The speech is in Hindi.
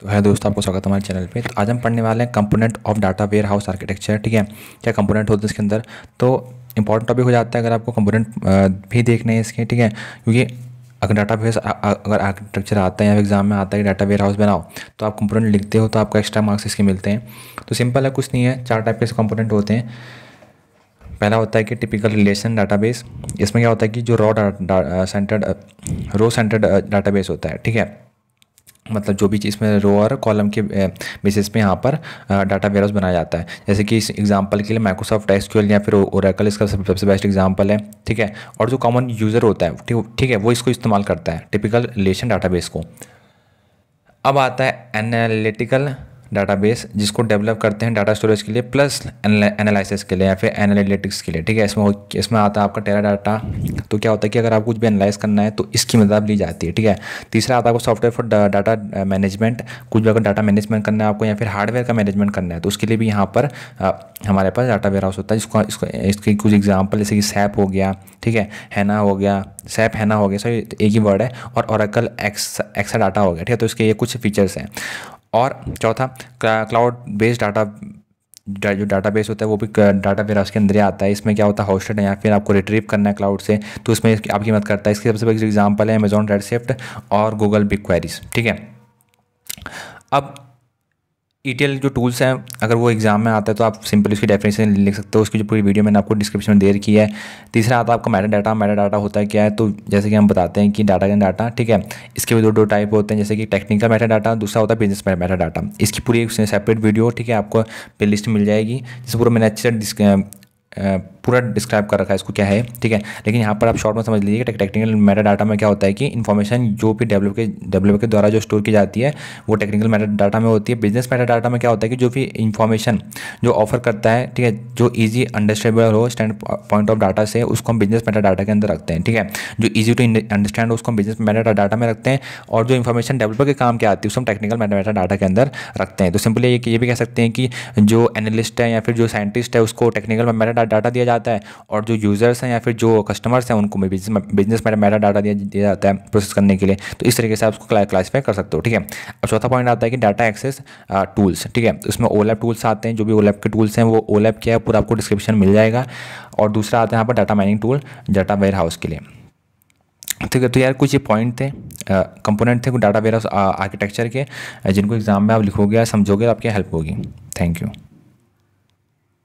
तो है दोस्तों आपको स्वागत है हमारे चैनल पे तो आज हम पढ़ने वाले हैं component of data warehouse architecture ठीक है क्या कंपोनेंट होते हैं इसके अंदर तो इंपॉर्टेंट टॉपिक हो जाता है अगर आपको कंपोनेंट भी देखने हैं इसके ठीक है क्योंकि अगर डाटा बेस अगर आर्किटेक्चर आता है या एग्जाम में आता है डाटा वेयर हाउस बनाओ तो आप कंपोनेंट लिखते हो तो आपको एक्स्ट्रा मार्क्स इसके मिलते हैं तो सिंपल है कुछ नहीं है चार टाइप के कंपोनेंट होते हैं पहला होता है कि टिपिकल रिलेशन डाटाबेस इसमें क्या होता है कि जो raw centred row centred database होता है ठीक है मतलब जो भी चीज़ में रो और कॉलम के बेसिस पे यहाँ पर डाटा वेयरहाउस बनाया जाता है जैसे कि इस एग्जांपल के लिए माइक्रोसॉफ्ट एसक्यूएल या फिर ओरेकल इसका सबसे बेस्ट एग्जांपल है ठीक है और जो कॉमन यूज़र होता है ठीक है वो इसको इस्तेमाल करता है टिपिकल रिलेशन डाटा को अब आता है एनालिटिकल डाटाबेस जिसको डेवलप करते हैं डाटा स्टोरेज के लिए प्लस एनालिसिस के लिए या फिर एनालिटिक्स के लिए ठीक है इसमें इसमें आता है आपका टेरा डाटा तो क्या होता है कि अगर आप कुछ भी एनालाइज करना है तो इसकी मदद ली जाती है ठीक है तीसरा आता है आपको सॉफ्टवेयर फॉर डाटा मैनेजमेंट कुछ भी अगर डाटा मैनेजमेंट करना है आपको या फिर हार्डवेयर का मैनेजमेंट करना है तो उसके लिए भी यहाँ पर हमारे पास डाटा वेयर हाउस होता है जिसको इसको इसकी कुछ एग्जाम्पल जैसे कि सैप हो गया ठीक है हैना हो गया सैप हैना हो गया सॉरी एक ही वर्ड है और औरकल एक्सा डाटा हो गया ठीक है तो इसके ये कुछ फीचर्स हैं और चौथा क्लाउड बेस्ड डाटा जो डाटा बेस होता है वो भी डाटा वेयरहाउस के अंदर ही आता है इसमें क्या होता है हॉस्टेड है या फिर आपको रिट्रीव करना है क्लाउड से तो इसमें आपकी मदद करता है इसके सबसे बड़ी एग्जाम्पल है अमेजॉन रेड और गूगल बिग क्वेरीज ठीक है अब ई जो टूल्स हैं अगर वो एग्ज़ाम में आता है तो आप सिंपली उसकी डेफिनेशन लिख सकते हो उसकी जो पूरी वीडियो मैंने आपको डिस्क्रिप्शन में दे रखी है तीसरा आता है आपका मेटा डाटा मेटा डाटा होता है क्या है तो जैसे कि हम बताते हैं कि डाटा कैन डाटा ठीक है इसके भी दो दो टाइप होते हैं जैसे कि टेक्निकल मेटा डाटा दूसरा होता है बिजनेस मेटा डाटा इसकी पूरी एक सेपरेट वीडियो ठीक है आपको प्ले लिस्ट मिल जाएगी जिससे पूरा मैंने अच्छे से पूरा डिस्क्राइब कर रखा है इसको क्या है ठीक है लेकिन यहाँ पर आप शॉर्ट में समझ लीजिए कि टेक्निकल मेटा डाटा में क्या होता है कि इन्फॉर्मेशन जो भी डेवलप के डेवलप के द्वारा जो स्टोर की जाती है वो टेक्निकल मेटा डाटा में होती है बिजनेस मेटा डाटा में क्या होता है कि जो भी इन्फॉर्मेशन जो ऑफर करता है ठीक है जो ईजी अंडरस्टैंडेबल हो स्टैंड पॉइंट ऑफ डाटा से उसको हम बिजनेस मेटा डाटा के अंदर रखते हैं ठीक है जो ईजी टू अंडरस्टैंड हो उसको हम बिजनेस मेटा डाटा में रखते हैं और जो इन्फॉर्मेशन डेवलपर के काम के आती है उसको हम टेक्निकल मेटा डाटा के अंदर रखते हैं तो सिंपली ये भी कह सकते हैं कि जो एनालिस्ट है या फिर जो साइंटिस्ट है उसको टेक्निकल मेटा डाटा दिया है जाता है और जो यूज़र्स हैं या फिर जो कस्टमर्स हैं उनको भी बिजनेस मेटा डाटा दिया जाता है प्रोसेस करने के लिए तो इस तरीके से आप उसको क्लासीफाई कर सकते हो ठीक है अब चौथा पॉइंट आता है कि डाटा एक्सेस टूल्स ठीक है उसमें ओलैप टूल्स आते हैं जो भी ओलैप के टूल्स हैं वो ओलैप क्या है पूरा आपको डिस्क्रिप्शन मिल जाएगा और दूसरा आता है यहाँ पर data mining tool data warehouse के लिए ठीक है तो यार कुछ ये पॉइंट थे कंपोनेंट uh, थे कुछ डाटा वेयर हाउस आर्किटेक्चर के जिनको एग्ज़ाम में आप लिखोगे या समझोगे तो आपकी हेल्प होगी थैंक यू